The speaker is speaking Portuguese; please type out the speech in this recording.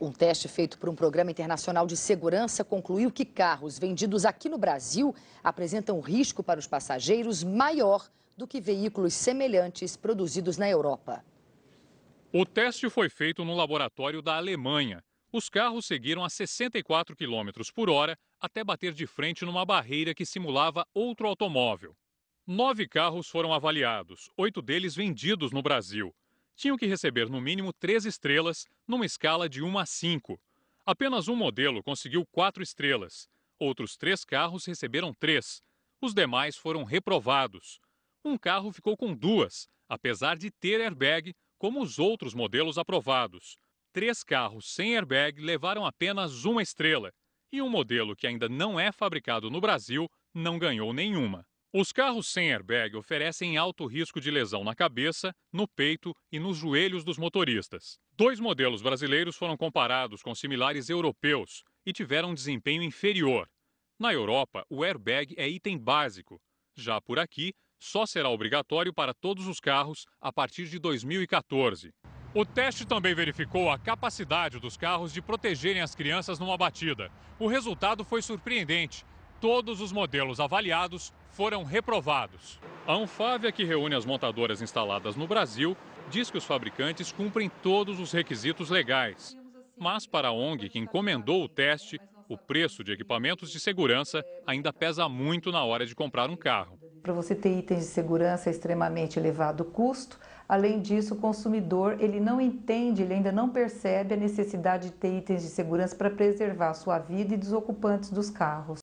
Um teste feito por um programa internacional de segurança concluiu que carros vendidos aqui no Brasil apresentam risco para os passageiros maior do que veículos semelhantes produzidos na Europa. O teste foi feito no laboratório da Alemanha. Os carros seguiram a 64 km por hora até bater de frente numa barreira que simulava outro automóvel. Nove carros foram avaliados, oito deles vendidos no Brasil tinham que receber no mínimo três estrelas numa escala de 1 a 5. Apenas um modelo conseguiu quatro estrelas. Outros três carros receberam três. Os demais foram reprovados. Um carro ficou com duas, apesar de ter airbag, como os outros modelos aprovados. Três carros sem airbag levaram apenas uma estrela. E um modelo que ainda não é fabricado no Brasil não ganhou nenhuma. Os carros sem airbag oferecem alto risco de lesão na cabeça, no peito e nos joelhos dos motoristas. Dois modelos brasileiros foram comparados com similares europeus e tiveram um desempenho inferior. Na Europa, o airbag é item básico. Já por aqui, só será obrigatório para todos os carros a partir de 2014. O teste também verificou a capacidade dos carros de protegerem as crianças numa batida. O resultado foi surpreendente todos os modelos avaliados foram reprovados. A Anfávia, que reúne as montadoras instaladas no Brasil, diz que os fabricantes cumprem todos os requisitos legais. Mas para a ONG, que encomendou o teste, o preço de equipamentos de segurança ainda pesa muito na hora de comprar um carro. Para você ter itens de segurança é extremamente elevado o custo. Além disso, o consumidor ele não entende, ele ainda não percebe a necessidade de ter itens de segurança para preservar sua vida e dos ocupantes dos carros.